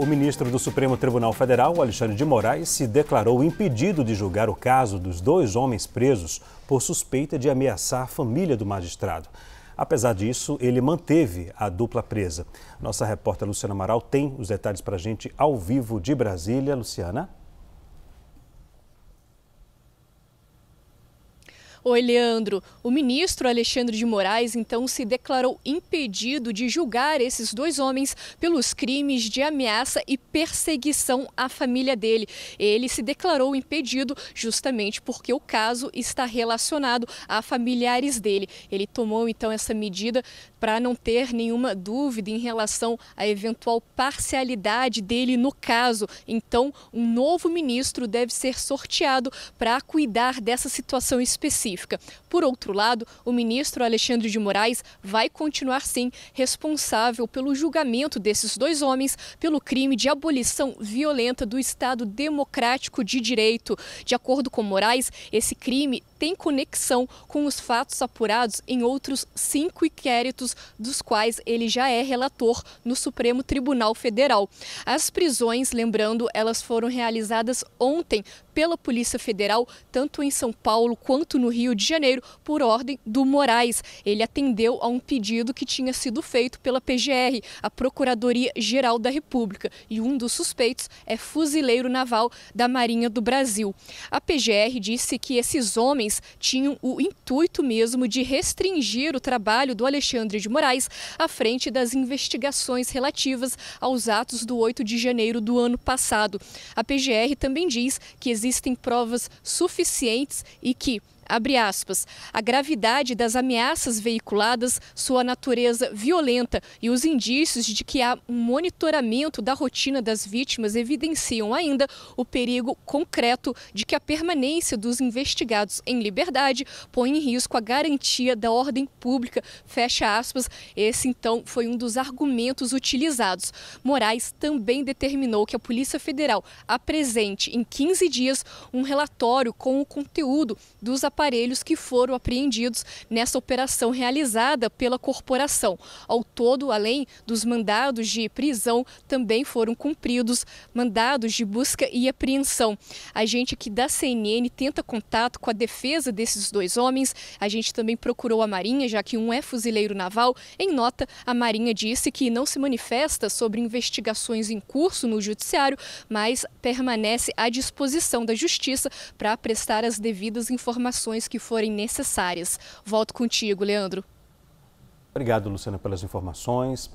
o ministro do Supremo Tribunal Federal, Alexandre de Moraes, se declarou impedido de julgar o caso dos dois homens presos por suspeita de ameaçar a família do magistrado. Apesar disso, ele manteve a dupla presa. Nossa repórter Luciana Amaral tem os detalhes para a gente ao vivo de Brasília. Luciana. Oi, Leandro. O ministro Alexandre de Moraes, então, se declarou impedido de julgar esses dois homens pelos crimes de ameaça e perseguição à família dele. Ele se declarou impedido justamente porque o caso está relacionado a familiares dele. Ele tomou, então, essa medida para não ter nenhuma dúvida em relação à eventual parcialidade dele no caso. Então, um novo ministro deve ser sorteado para cuidar dessa situação específica específica. Por outro lado, o ministro Alexandre de Moraes vai continuar, sim, responsável pelo julgamento desses dois homens pelo crime de abolição violenta do Estado Democrático de Direito. De acordo com Moraes, esse crime tem conexão com os fatos apurados em outros cinco inquéritos, dos quais ele já é relator no Supremo Tribunal Federal. As prisões, lembrando, elas foram realizadas ontem pela Polícia Federal, tanto em São Paulo quanto no Rio de Janeiro, por ordem do Moraes. Ele atendeu a um pedido que tinha sido feito pela PGR, a Procuradoria Geral da República, e um dos suspeitos é fuzileiro naval da Marinha do Brasil. A PGR disse que esses homens tinham o intuito mesmo de restringir o trabalho do Alexandre de Moraes à frente das investigações relativas aos atos do 8 de janeiro do ano passado. A PGR também diz que existem provas suficientes e que abre aspas, a gravidade das ameaças veiculadas, sua natureza violenta e os indícios de que há um monitoramento da rotina das vítimas evidenciam ainda o perigo concreto de que a permanência dos investigados em liberdade põe em risco a garantia da ordem pública, fecha aspas. Esse então foi um dos argumentos utilizados. Moraes também determinou que a Polícia Federal apresente em 15 dias um relatório com o conteúdo dos aparelhos aparelhos que foram apreendidos nessa operação realizada pela corporação. Ao todo, além dos mandados de prisão, também foram cumpridos mandados de busca e apreensão. A gente aqui da CNN tenta contato com a defesa desses dois homens. A gente também procurou a Marinha, já que um é fuzileiro naval. Em nota, a Marinha disse que não se manifesta sobre investigações em curso no Judiciário, mas permanece à disposição da Justiça para prestar as devidas informações informações que forem necessárias. Volto contigo, Leandro. Obrigado, Luciana, pelas informações.